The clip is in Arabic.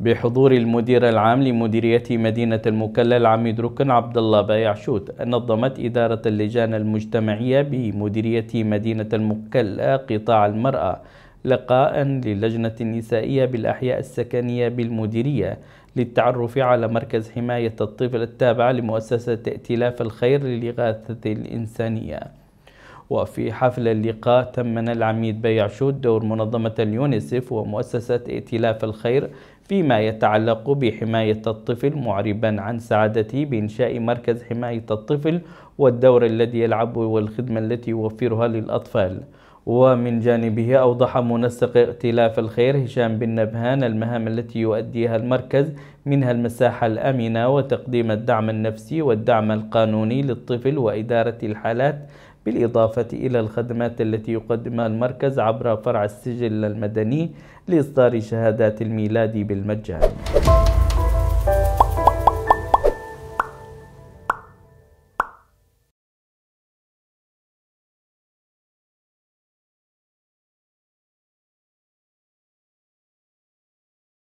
بحضور المدير العام لمديرية مدينة المكلا العميد ركن عبد الله بايعشوت نظمت إدارة اللجان المجتمعية بمديرية مدينة المكلا قطاع المرأة لقاء للجنة النسائية بالأحياء السكنية بالمديرية للتعرف على مركز حماية الطفل التابع لمؤسسة ائتلاف الخير للإغاثة الإنسانية وفي حفل اللقاء تمن العميد بيعشود دور منظمة اليونيسف ومؤسسة ائتلاف الخير فيما يتعلق بحماية الطفل معربا عن سعادته بإنشاء مركز حماية الطفل والدور الذي يلعبه والخدمة التي يوفرها للأطفال ومن جانبه أوضح منسق ائتلاف الخير هشام بن نبهان المهام التي يؤديها المركز منها المساحة الأمنة وتقديم الدعم النفسي والدعم القانوني للطفل وإدارة الحالات بالإضافة إلى الخدمات التي يقدمها المركز عبر فرع السجل المدني لإصدار شهادات الميلاد بالمجان